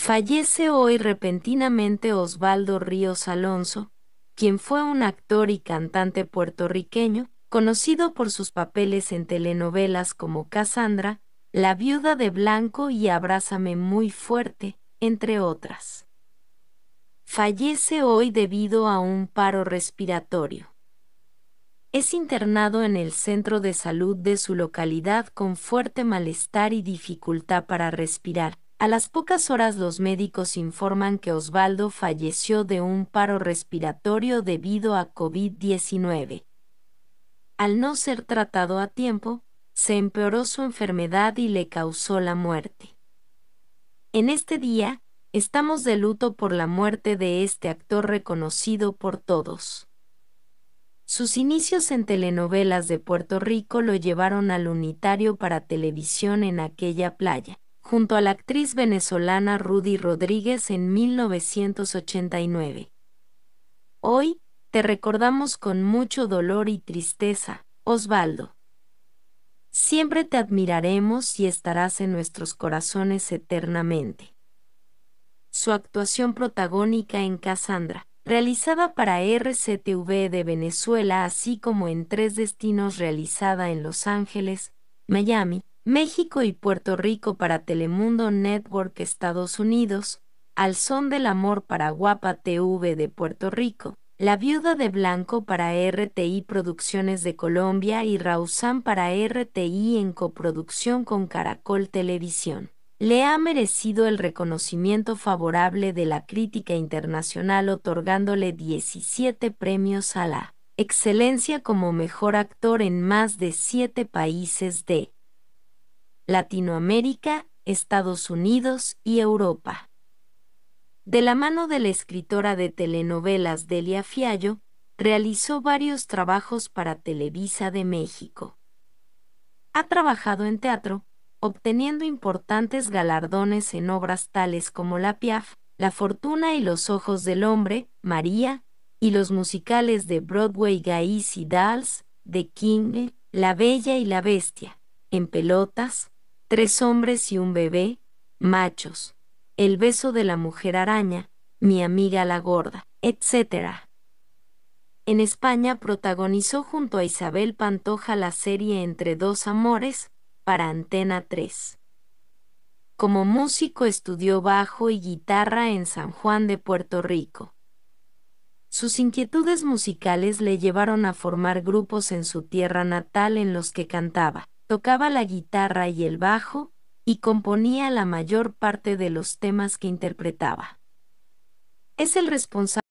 Fallece hoy repentinamente Osvaldo Ríos Alonso, quien fue un actor y cantante puertorriqueño, conocido por sus papeles en telenovelas como Cassandra, La viuda de blanco y Abrázame muy fuerte, entre otras. Fallece hoy debido a un paro respiratorio. Es internado en el centro de salud de su localidad con fuerte malestar y dificultad para respirar, a las pocas horas los médicos informan que Osvaldo falleció de un paro respiratorio debido a COVID-19. Al no ser tratado a tiempo, se empeoró su enfermedad y le causó la muerte. En este día, estamos de luto por la muerte de este actor reconocido por todos. Sus inicios en telenovelas de Puerto Rico lo llevaron al unitario para televisión en aquella playa junto a la actriz venezolana Rudy Rodríguez en 1989. Hoy, te recordamos con mucho dolor y tristeza, Osvaldo. Siempre te admiraremos y estarás en nuestros corazones eternamente. Su actuación protagónica en Cassandra, realizada para RCTV de Venezuela, así como en tres destinos realizada en Los Ángeles, Miami, México y Puerto Rico para Telemundo Network Estados Unidos, Al Son del Amor para Guapa TV de Puerto Rico, La Viuda de Blanco para RTI Producciones de Colombia y Rausan para RTI en coproducción con Caracol Televisión. Le ha merecido el reconocimiento favorable de la crítica internacional otorgándole 17 premios a la excelencia como mejor actor en más de 7 países de Latinoamérica, Estados Unidos y Europa. De la mano de la escritora de telenovelas Delia Fiallo, realizó varios trabajos para Televisa de México. Ha trabajado en teatro, obteniendo importantes galardones en obras tales como La Piaf, La Fortuna y Los Ojos del Hombre, María, y los musicales de Broadway Gais y Dals, de King, La Bella y la Bestia, En Pelotas, tres hombres y un bebé, machos, el beso de la mujer araña, mi amiga la gorda, etc. En España protagonizó junto a Isabel Pantoja la serie Entre dos amores, para Antena 3. Como músico estudió bajo y guitarra en San Juan de Puerto Rico. Sus inquietudes musicales le llevaron a formar grupos en su tierra natal en los que cantaba tocaba la guitarra y el bajo, y componía la mayor parte de los temas que interpretaba. Es el responsable